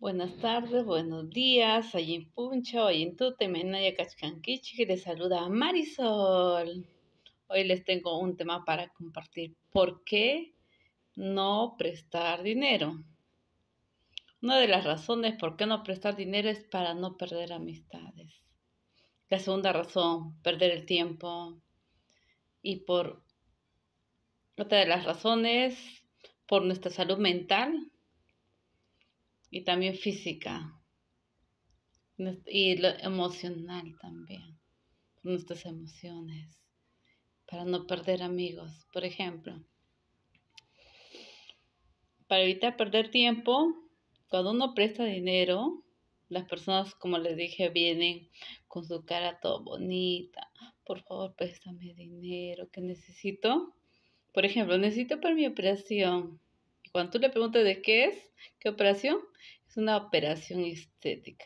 Buenas tardes, buenos días, allí en puncho, allí en que les saluda a Marisol. Hoy les tengo un tema para compartir. ¿Por qué no prestar dinero? Una de las razones por qué no prestar dinero es para no perder amistades. La segunda razón, perder el tiempo. Y por otra de las razones, por nuestra salud mental, y también física y lo emocional también, nuestras emociones, para no perder amigos, por ejemplo. Para evitar perder tiempo, cuando uno presta dinero, las personas, como les dije, vienen con su cara todo bonita. Por favor, préstame dinero que necesito. Por ejemplo, necesito para mi operación. Cuando tú le preguntas de qué es, qué operación, es una operación estética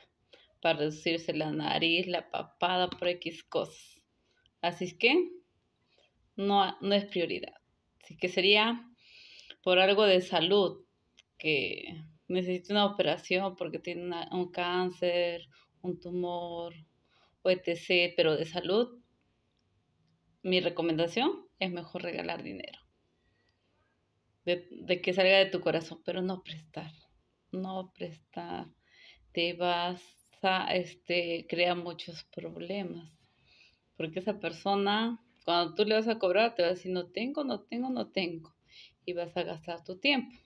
para reducirse la nariz, la papada, por X cosas. Así es que no, no es prioridad. Así que sería por algo de salud, que necesita una operación porque tiene un cáncer, un tumor, o etc., pero de salud, mi recomendación es mejor regalar dinero de, que salga de tu corazón, pero no prestar, no prestar. Te vas a este, crea muchos problemas, porque esa persona, cuando tú le vas a cobrar, te va a decir, no tengo, no tengo, no tengo, y vas a gastar tu tiempo.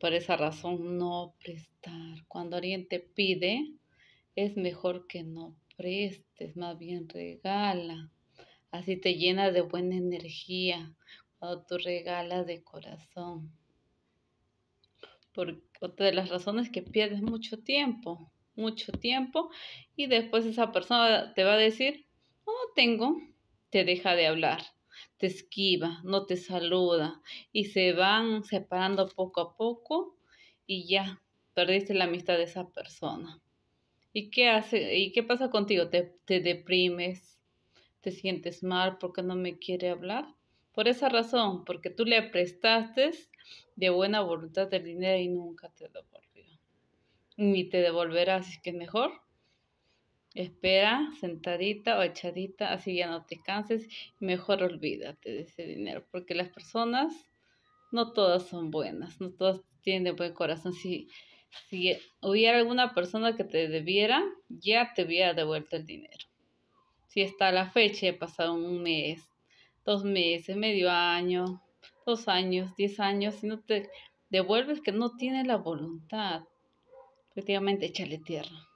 Por esa razón, no prestar. Cuando alguien te pide, es mejor que no prestes, más bien regala. Así te llena de buena energía tu regala de corazón. Por, otra de las razones que pierdes mucho tiempo, mucho tiempo, y después esa persona te va a decir, no oh, tengo, te deja de hablar, te esquiva, no te saluda, y se van separando poco a poco y ya perdiste la amistad de esa persona. ¿Y qué hace? ¿Y qué pasa contigo? ¿Te, te deprimes? ¿Te sientes mal porque no me quiere hablar? Por esa razón, porque tú le prestaste de buena voluntad el dinero y nunca te devolvió. Ni te devolverá, así que mejor. Espera sentadita o echadita, así ya no te canses. Mejor olvídate de ese dinero, porque las personas no todas son buenas, no todas tienen buen corazón. Si, si hubiera alguna persona que te debiera, ya te hubiera devuelto el dinero. Si está la fecha he pasado un mes, dos meses, medio año, dos años, diez años, si no te devuelves que no tiene la voluntad, efectivamente échale tierra.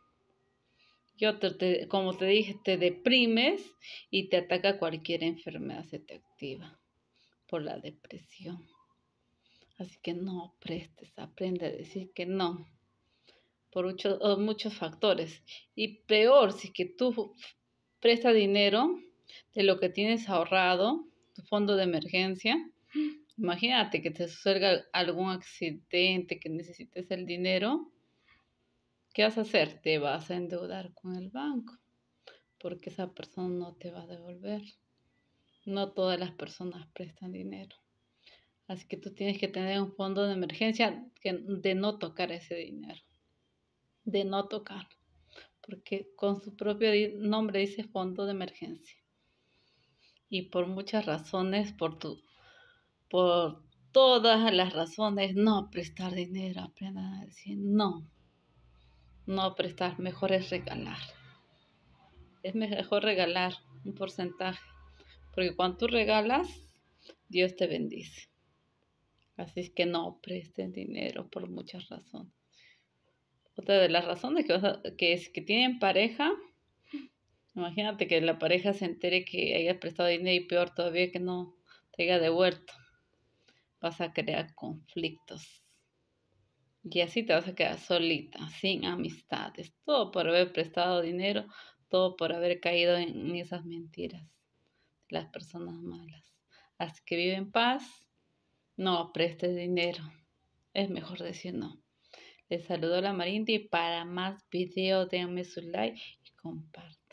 Yo te, como te dije, te deprimes y te ataca cualquier enfermedad, se te activa por la depresión. Así que no prestes, aprende a decir que no por muchos factores. Y peor, si que tú prestas dinero, de lo que tienes ahorrado, tu fondo de emergencia. Imagínate que te suceda algún accidente, que necesites el dinero. ¿Qué vas a hacer? Te vas a endeudar con el banco, porque esa persona no te va a devolver. No todas las personas prestan dinero. Así que tú tienes que tener un fondo de emergencia de no tocar ese dinero. De no tocar. Porque con su propio nombre dice fondo de emergencia y por muchas razones, por tu, por todas las razones, no prestar dinero, aprendan a decir no. No prestar, mejor es regalar. Es mejor regalar un porcentaje, porque cuando tú regalas, Dios te bendice. Así es que no presten dinero por muchas razones. Otra de las razones que, es que tienen pareja Imagínate que la pareja se entere que hayas prestado dinero y peor todavía que no te haya devuelto. Vas a crear conflictos. Y así te vas a quedar solita, sin amistades. Todo por haber prestado dinero, todo por haber caído en esas mentiras de las personas malas. Así que vive en paz. No prestes dinero. Es mejor decir no. Les saludo a la Marindy. Para más videos, déjenme su like y compartan.